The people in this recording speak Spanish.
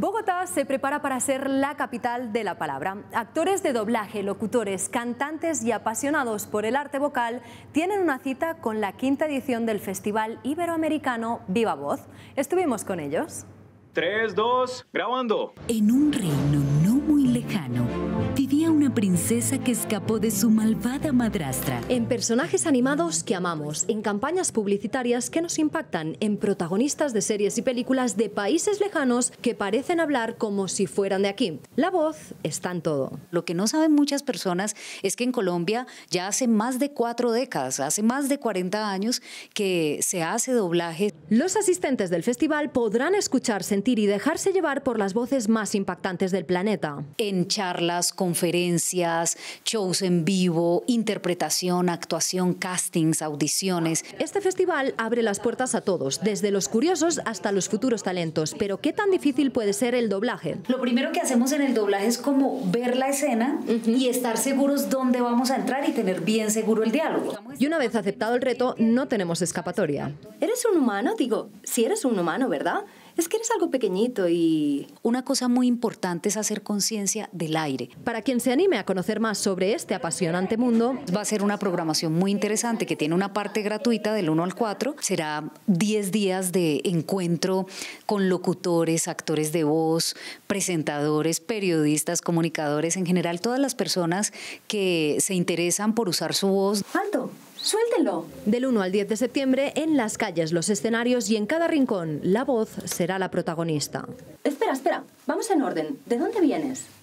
Bogotá se prepara para ser la capital de la palabra. Actores de doblaje, locutores, cantantes y apasionados por el arte vocal tienen una cita con la quinta edición del Festival Iberoamericano Viva Voz. Estuvimos con ellos. 3, 2, grabando. En un reino esa que escapó de su malvada madrastra. En personajes animados que amamos, en campañas publicitarias que nos impactan, en protagonistas de series y películas de países lejanos que parecen hablar como si fueran de aquí. La voz está en todo. Lo que no saben muchas personas es que en Colombia ya hace más de cuatro décadas, hace más de 40 años que se hace doblaje. Los asistentes del festival podrán escuchar, sentir y dejarse llevar por las voces más impactantes del planeta. En charlas, conferencias, shows en vivo, interpretación, actuación, castings, audiciones. Este festival abre las puertas a todos, desde los curiosos hasta los futuros talentos. Pero ¿qué tan difícil puede ser el doblaje? Lo primero que hacemos en el doblaje es como ver la escena y estar seguros dónde vamos a entrar y tener bien seguro el diálogo. Y una vez aceptado el reto, no tenemos escapatoria. ¿Eres un humano? Digo, si eres un humano, ¿verdad? es que eres algo pequeñito y... Una cosa muy importante es hacer conciencia del aire. Para quien se anime a conocer más sobre este apasionante mundo, va a ser una programación muy interesante que tiene una parte gratuita del 1 al 4. Será 10 días de encuentro con locutores, actores de voz, presentadores, periodistas, comunicadores, en general todas las personas que se interesan por usar su voz. ¡Alto! Suéltelo. Del 1 al 10 de septiembre, en las calles, los escenarios y en cada rincón, la voz será la protagonista. Espera, espera, vamos en orden. ¿De dónde vienes?